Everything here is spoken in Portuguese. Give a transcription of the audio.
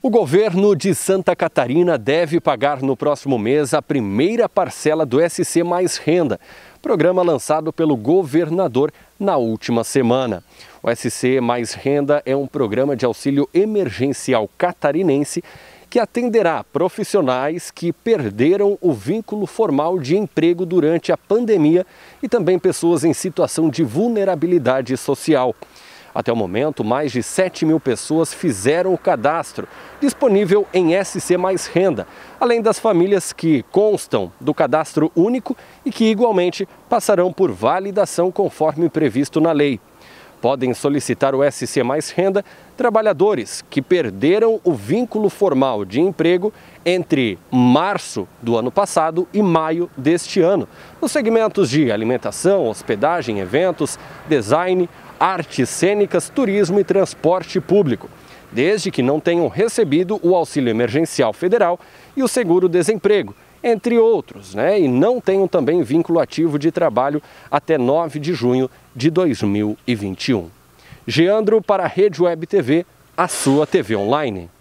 O governo de Santa Catarina deve pagar no próximo mês a primeira parcela do SC Mais Renda, programa lançado pelo governador na última semana. O SC Mais Renda é um programa de auxílio emergencial catarinense que atenderá profissionais que perderam o vínculo formal de emprego durante a pandemia e também pessoas em situação de vulnerabilidade social. Até o momento, mais de 7 mil pessoas fizeram o cadastro, disponível em SC Mais Renda, além das famílias que constam do cadastro único e que igualmente passarão por validação conforme previsto na lei. Podem solicitar o SC Mais Renda trabalhadores que perderam o vínculo formal de emprego entre março do ano passado e maio deste ano, nos segmentos de alimentação, hospedagem, eventos, design, artes cênicas, turismo e transporte público, desde que não tenham recebido o auxílio emergencial federal e o seguro-desemprego, entre outros, né? e não tenham também vínculo ativo de trabalho até 9 de junho de 2021. Geandro para a Rede Web TV, a sua TV online.